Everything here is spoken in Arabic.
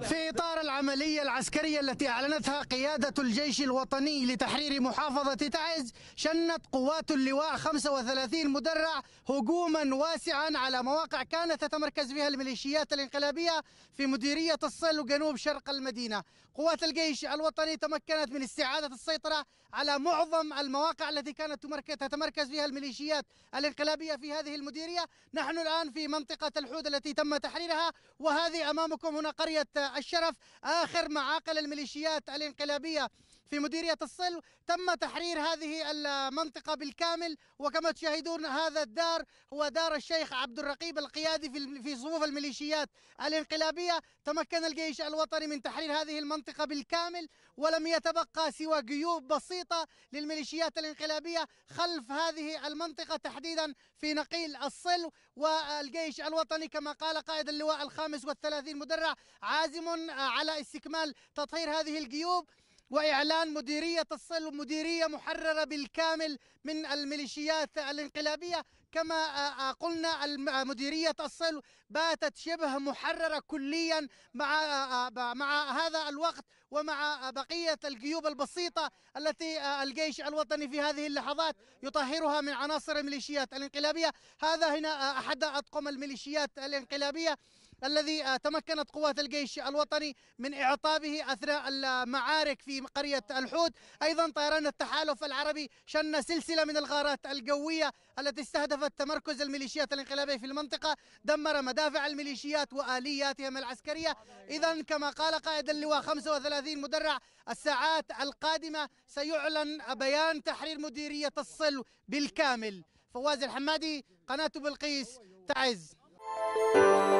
في إطار العملية العسكرية التي أعلنتها قيادة الجيش الوطني لتحرير محافظة تعز شنت قوات اللواء 35 مدرع هجوما واسعا على مواقع كانت تتمركز فيها الميليشيات الانقلابية في مديرية الصل وجنوب شرق المدينة قوات الجيش الوطني تمكنت من استعادة السيطرة على معظم المواقع التي كانت تتمركز فيها الميليشيات الانقلابية في هذه المديرية نحن الآن في منطقة الحود التي تم تحريرها وهذه أمامكم هنا قرية الشرف آخر معاقل الميليشيات الانقلابية في مديرية الصلو تم تحرير هذه المنطقة بالكامل وكما تشاهدون هذا الدار هو دار الشيخ عبد الرقيب القيادي في في صفوف الميليشيات الانقلابية تمكن الجيش الوطني من تحرير هذه المنطقة بالكامل ولم يتبقى سوى جيوب بسيطة للميليشيات الانقلابية خلف هذه المنطقة تحديدا في نقيل الصلو والجيش الوطني كما قال قائد اللواء الخامس والثلاثين مدرع عازم على استكمال تطهير هذه الجيوب واعلان مديريه الصل مديريه محرره بالكامل من الميليشيات الانقلابيه كما آه، آه، قلنا آه، مديريه الصل باتت شبه محرره كليا مع مع هذا الوقت ومع بقيه الجيوب البسيطه التي الجيش الوطني في هذه اللحظات يطهرها من عناصر الميليشيات الانقلابيه هذا هنا احد اطقم الميليشيات الانقلابيه الذي آه، تمكنت قوات الجيش الوطني من إعطابه أثناء المعارك في قرية الحوت أيضا طيران التحالف العربي شن سلسلة من الغارات الجوية التي استهدفت تمركز الميليشيات الانقلابية في المنطقة دمر مدافع الميليشيات وآلياتهم العسكرية إذا كما قال قائد اللواء 35 مدرع الساعات القادمة سيعلن بيان تحرير مديرية الصل بالكامل فواز الحمادي قناة بلقيس تعز